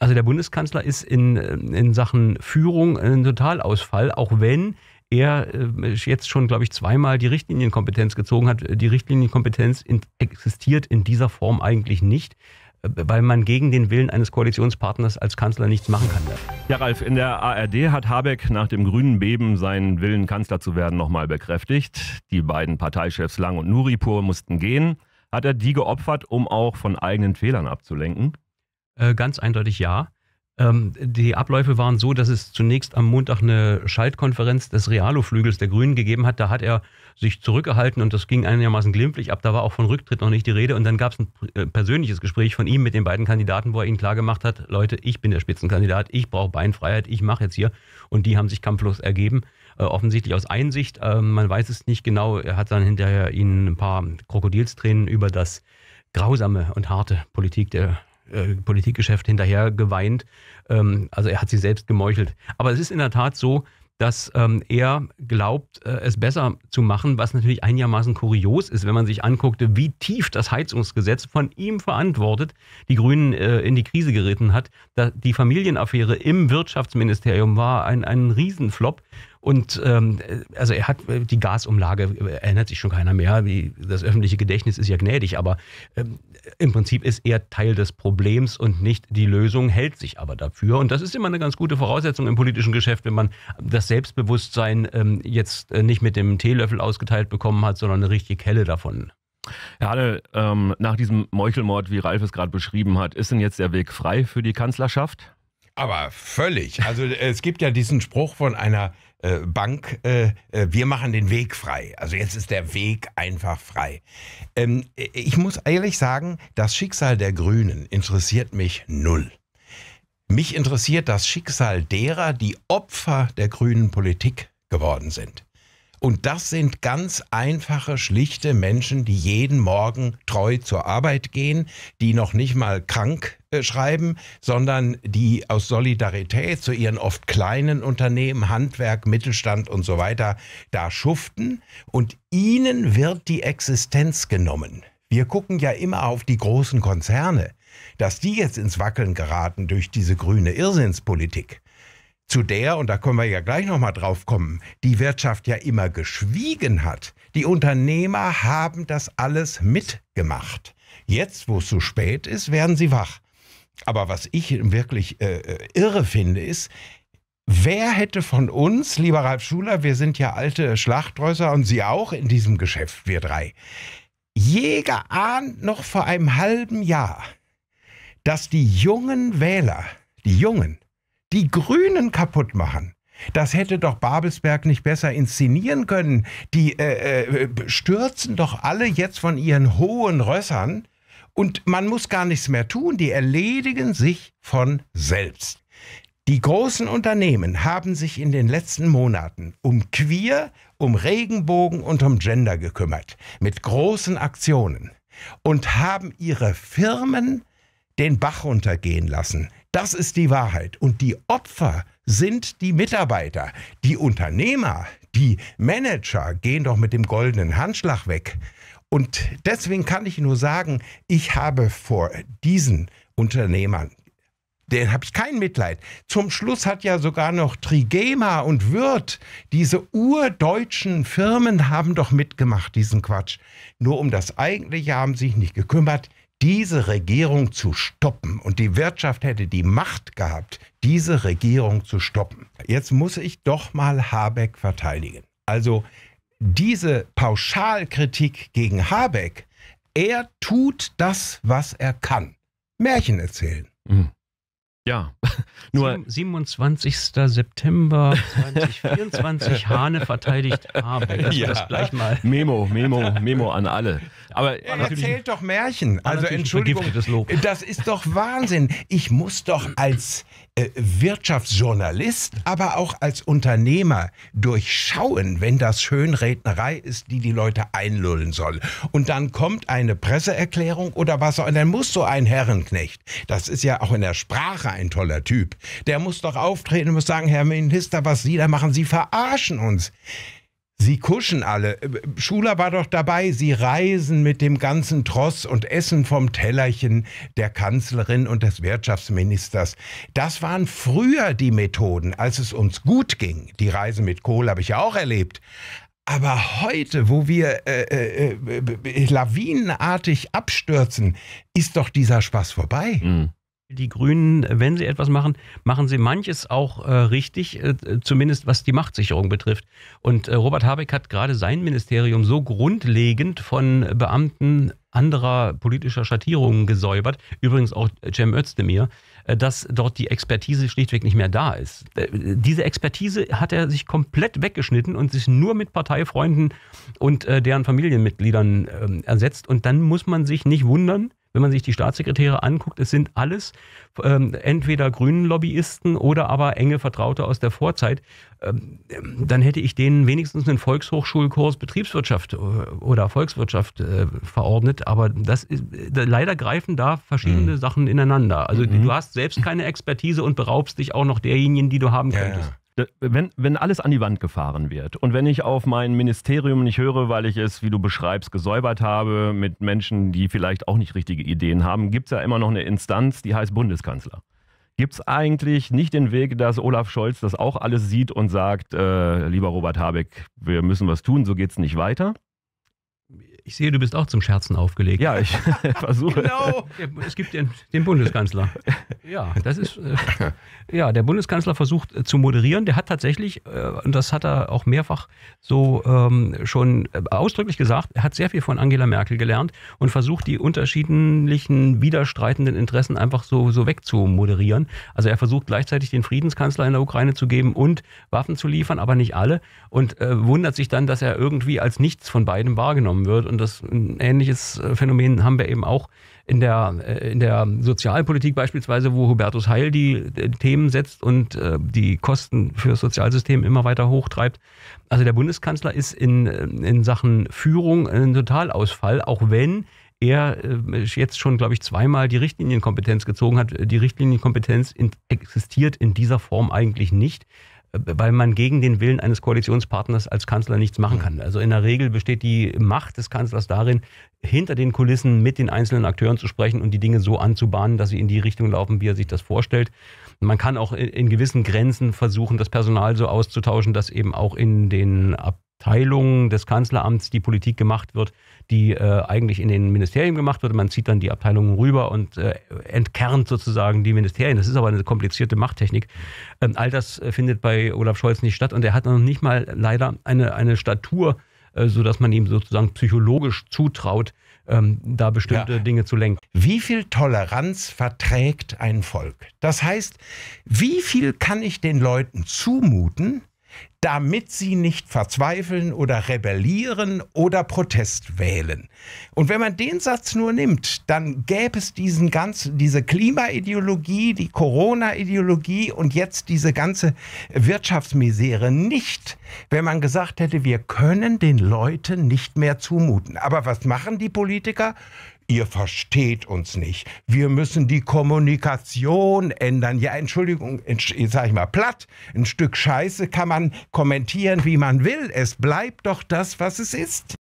Also der Bundeskanzler ist in, äh, in Sachen Führung ein Totalausfall, auch wenn er äh, jetzt schon, glaube ich, zweimal die Richtlinienkompetenz gezogen hat. Die Richtlinienkompetenz existiert in dieser Form eigentlich nicht äh, weil man gegen den Willen eines Koalitionspartners als Kanzler nichts machen kann. Ja, Ralf, in der ARD hat Habeck nach dem grünen Beben seinen Willen, Kanzler zu werden, nochmal bekräftigt. Die beiden Parteichefs Lang und Nuripur mussten gehen. Hat er die geopfert, um auch von eigenen Fehlern abzulenken? Äh, ganz eindeutig ja. Ähm, die Abläufe waren so, dass es zunächst am Montag eine Schaltkonferenz des Realo-Flügels der Grünen gegeben hat. Da hat er sich zurückgehalten und das ging einigermaßen glimpflich ab. Da war auch von Rücktritt noch nicht die Rede. Und dann gab es ein äh, persönliches Gespräch von ihm mit den beiden Kandidaten, wo er ihnen klargemacht hat, Leute, ich bin der Spitzenkandidat, ich brauche Beinfreiheit, ich mache jetzt hier. Und die haben sich kampflos ergeben äh, offensichtlich aus Einsicht. Ähm, man weiß es nicht genau. Er hat dann hinterher ihnen ein paar Krokodilstränen über das grausame und harte Politik der äh, Politikgeschäft hinterher geweint. Ähm, also er hat sie selbst gemeuchelt. Aber es ist in der Tat so, dass ähm, er glaubt, äh, es besser zu machen, was natürlich einigermaßen kurios ist, wenn man sich anguckte, wie tief das Heizungsgesetz von ihm verantwortet die Grünen äh, in die Krise geritten hat. Da die Familienaffäre im Wirtschaftsministerium war ein, ein Riesenflop. Und ähm, also er hat äh, die Gasumlage, äh, erinnert sich schon keiner mehr. Das öffentliche Gedächtnis ist ja gnädig, aber ähm, im Prinzip ist er Teil des Problems und nicht die Lösung, hält sich aber dafür. Und das ist immer eine ganz gute Voraussetzung im politischen Geschäft, wenn man das Selbstbewusstsein ähm, jetzt äh, nicht mit dem Teelöffel ausgeteilt bekommen hat, sondern eine richtige Kelle davon. Herr Hade, ähm, nach diesem Meuchelmord, wie Ralf es gerade beschrieben hat, ist denn jetzt der Weg frei für die Kanzlerschaft? Aber völlig. Also es gibt ja diesen Spruch von einer äh, Bank, äh, äh, wir machen den Weg frei. Also jetzt ist der Weg einfach frei. Ähm, äh, ich muss ehrlich sagen, das Schicksal der Grünen interessiert mich null. Mich interessiert das Schicksal derer, die Opfer der grünen Politik geworden sind. Und das sind ganz einfache, schlichte Menschen, die jeden Morgen treu zur Arbeit gehen, die noch nicht mal krank äh, schreiben, sondern die aus Solidarität zu ihren oft kleinen Unternehmen, Handwerk, Mittelstand und so weiter da schuften. Und ihnen wird die Existenz genommen. Wir gucken ja immer auf die großen Konzerne. Dass die jetzt ins Wackeln geraten durch diese grüne Irrsinnspolitik, zu der, und da können wir ja gleich nochmal drauf kommen, die Wirtschaft ja immer geschwiegen hat. Die Unternehmer haben das alles mitgemacht. Jetzt, wo es so spät ist, werden sie wach. Aber was ich wirklich äh, äh, irre finde, ist, wer hätte von uns, lieber Ralf Schuler, wir sind ja alte Schlachtrösser und Sie auch in diesem Geschäft, wir drei, je geahnt noch vor einem halben Jahr, dass die jungen Wähler, die Jungen, die Grünen kaputt machen. Das hätte doch Babelsberg nicht besser inszenieren können. Die äh, äh, stürzen doch alle jetzt von ihren hohen Rössern und man muss gar nichts mehr tun. Die erledigen sich von selbst. Die großen Unternehmen haben sich in den letzten Monaten um Queer, um Regenbogen und um Gender gekümmert, mit großen Aktionen und haben ihre Firmen den Bach runtergehen lassen. Das ist die Wahrheit. Und die Opfer sind die Mitarbeiter. Die Unternehmer, die Manager gehen doch mit dem goldenen Handschlag weg. Und deswegen kann ich nur sagen, ich habe vor diesen Unternehmern, den habe ich kein Mitleid. Zum Schluss hat ja sogar noch Trigema und Wirth, diese urdeutschen Firmen haben doch mitgemacht, diesen Quatsch. Nur um das eigentliche haben sie sich nicht gekümmert diese Regierung zu stoppen. Und die Wirtschaft hätte die Macht gehabt, diese Regierung zu stoppen. Jetzt muss ich doch mal Habeck verteidigen. Also diese Pauschalkritik gegen Habeck, er tut das, was er kann. Märchen erzählen. Mhm. Ja, nur 27. September 2024 Hane verteidigt Habeck. Ja. Das gleich mal. Memo, Memo, Memo an alle. Aber er erzählt doch Märchen. Also Entschuldigung, das ist doch Wahnsinn. Ich muss doch als äh, Wirtschaftsjournalist, aber auch als Unternehmer durchschauen, wenn das Schönrednerei ist, die die Leute einlullen soll. Und dann kommt eine Presseerklärung oder was auch, immer. dann muss so ein Herrenknecht, das ist ja auch in der Sprache ein toller Typ. Der muss doch auftreten und muss sagen, Herr Minister, was Sie da machen, Sie verarschen uns. Sie kuschen alle. Äh, Schuler war doch dabei. Sie reisen mit dem ganzen Tross und essen vom Tellerchen der Kanzlerin und des Wirtschaftsministers. Das waren früher die Methoden, als es uns gut ging. Die Reise mit Kohl habe ich ja auch erlebt. Aber heute, wo wir äh, äh, äh, äh lawinenartig abstürzen, ist doch dieser Spaß vorbei. Mhm die Grünen, wenn sie etwas machen, machen sie manches auch äh, richtig, äh, zumindest was die Machtsicherung betrifft. Und äh, Robert Habeck hat gerade sein Ministerium so grundlegend von Beamten anderer politischer Schattierungen gesäubert, übrigens auch Cem Özdemir, äh, dass dort die Expertise schlichtweg nicht mehr da ist. Äh, diese Expertise hat er sich komplett weggeschnitten und sich nur mit Parteifreunden und äh, deren Familienmitgliedern ähm, ersetzt. Und dann muss man sich nicht wundern, wenn man sich die Staatssekretäre anguckt, es sind alles ähm, entweder grünen Lobbyisten oder aber enge Vertraute aus der Vorzeit, ähm, dann hätte ich denen wenigstens einen Volkshochschulkurs Betriebswirtschaft äh, oder Volkswirtschaft äh, verordnet. Aber das ist, äh, leider greifen da verschiedene mhm. Sachen ineinander. Also mhm. du hast selbst keine Expertise und beraubst dich auch noch derjenigen, die du haben ja, könntest. Ja wenn, wenn alles an die Wand gefahren wird und wenn ich auf mein Ministerium nicht höre, weil ich es, wie du beschreibst, gesäubert habe mit Menschen, die vielleicht auch nicht richtige Ideen haben, gibt es ja immer noch eine Instanz, die heißt Bundeskanzler. Gibt es eigentlich nicht den Weg, dass Olaf Scholz das auch alles sieht und sagt, äh, lieber Robert Habeck, wir müssen was tun, so geht es nicht weiter? Ich sehe, du bist auch zum Scherzen aufgelegt. Ja, ich versuche. Genau. Es gibt den, den, Bundeskanzler. Ja, das ist. Äh, ja, der Bundeskanzler versucht äh, zu moderieren. Der hat tatsächlich, äh, und das hat er auch mehrfach so ähm, schon ausdrücklich gesagt, er hat sehr viel von Angela Merkel gelernt und versucht, die unterschiedlichen widerstreitenden Interessen einfach so, so wegzumoderieren. Also er versucht gleichzeitig den Friedenskanzler in der Ukraine zu geben und Waffen zu liefern, aber nicht alle. Und wundert sich dann, dass er irgendwie als nichts von beidem wahrgenommen wird. Und und das ein ähnliches äh, Phänomen haben wir eben auch in der, äh, in der Sozialpolitik beispielsweise, wo Hubertus Heil die äh, Themen setzt und die Kosten für das Sozialsystem immer weiter hochtreibt. Also der Bundeskanzler ist in, in Sachen Führung ein Totalausfall, auch wenn er jetzt schon, glaube ich, zweimal die Richtlinienkompetenz gezogen hat. Die Richtlinienkompetenz existiert in dieser Form eigentlich nicht weil man gegen den Willen eines Koalitionspartners als Kanzler nichts machen kann. Also in der Regel besteht die Macht des Kanzlers darin, hinter den Kulissen mit den einzelnen Akteuren zu sprechen und die Dinge so anzubahnen, dass sie in die Richtung laufen, wie er sich das vorstellt. Man kann auch in gewissen Grenzen versuchen, das Personal so auszutauschen, dass eben auch in den Ab Abteilungen des Kanzleramts die Politik gemacht wird, die äh, eigentlich in den Ministerien gemacht wird. Man zieht dann die Abteilungen rüber und äh, entkernt sozusagen die Ministerien. Das ist aber eine komplizierte Machttechnik. Ähm, all das äh, findet bei Olaf Scholz nicht statt und er hat noch nicht mal leider eine, eine Statur, äh, sodass man ihm sozusagen psychologisch zutraut, ähm, da bestimmte ja. Dinge zu lenken. Wie viel Toleranz verträgt ein Volk? Das heißt, wie viel kann ich den Leuten zumuten, damit sie nicht verzweifeln oder rebellieren oder Protest wählen. Und wenn man den Satz nur nimmt, dann gäbe es diesen ganzen, diese Klimaideologie, die Corona-Ideologie und jetzt diese ganze Wirtschaftsmisere nicht, wenn man gesagt hätte, wir können den Leuten nicht mehr zumuten. Aber was machen die Politiker? ihr versteht uns nicht. Wir müssen die Kommunikation ändern. Ja, Entschuldigung, entsch sag ich mal platt. Ein Stück Scheiße kann man kommentieren, wie man will. Es bleibt doch das, was es ist.